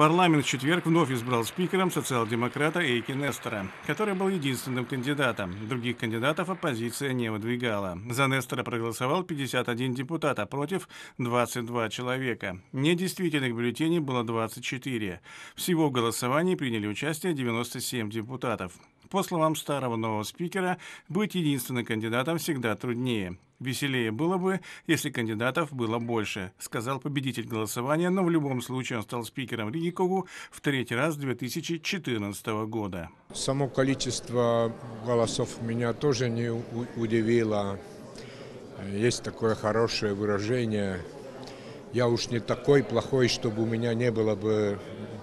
Парламент в четверг вновь избрал спикером социал-демократа Эйки Нестера, который был единственным кандидатом. Других кандидатов оппозиция не выдвигала. За Нестера проголосовал 51 депутат, а против 22 человека. Недействительных бюллетеней было 24. Всего в голосовании приняли участие 97 депутатов. По словам старого нового спикера, быть единственным кандидатом всегда труднее. Веселее было бы, если кандидатов было больше, сказал победитель голосования, но в любом случае он стал спикером Ригикову в третий раз 2014 года. Само количество голосов меня тоже не удивило. Есть такое хорошее выражение. Я уж не такой плохой, чтобы у меня не было бы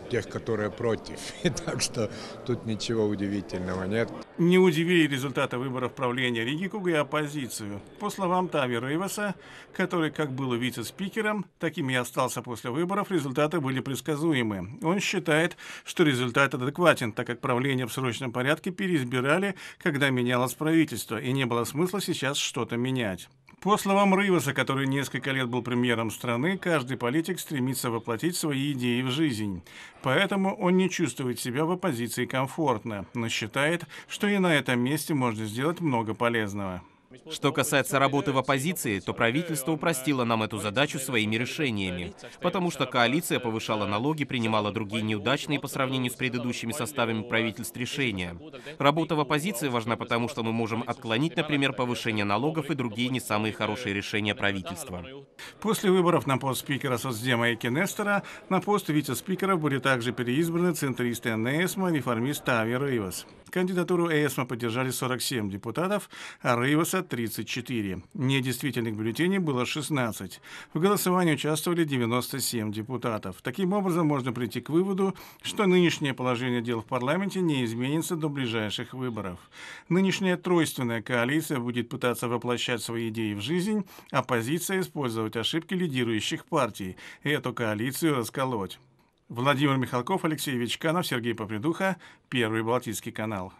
тех, которые против. И так что тут ничего удивительного нет. Не удивили результаты выборов правления Ригикуга и оппозицию. По словам Тави Рейваса, который как был вице-спикером, таким и остался после выборов, результаты были предсказуемы. Он считает, что результат адекватен, так как правление в срочном порядке переизбирали, когда менялось правительство, и не было смысла сейчас что-то менять. По словам Рейваса, который несколько лет был премьером страны, каждый политик стремится воплотить свои идеи в жизнь. Поэтому он не чувствует себя в оппозиции комфортно, но считает, что и на этом месте можно сделать много полезного. Что касается работы в оппозиции, то правительство упростило нам эту задачу своими решениями, потому что коалиция повышала налоги, принимала другие неудачные по сравнению с предыдущими составами правительств решения. Работа в оппозиции важна потому, что мы можем отклонить, например, повышение налогов и другие не самые хорошие решения правительства. После выборов на пост спикера Соцдема Эки Нестера на пост вице-спикеров были также переизбраны центристы НСМ реформист Тави Рейвас. Кандидатуру Эйсма поддержали 47 депутатов, а Рейваса – 34. Недействительных бюллетеней было 16. В голосовании участвовали 97 депутатов. Таким образом, можно прийти к выводу, что нынешнее положение дел в парламенте не изменится до ближайших выборов. Нынешняя тройственная коалиция будет пытаться воплощать свои идеи в жизнь, а оппозиция использовать ошибки лидирующих партий и эту коалицию расколоть. Владимир Михалков, Алексей Вечканов, Сергей Попридуха, Первый Балтийский канал.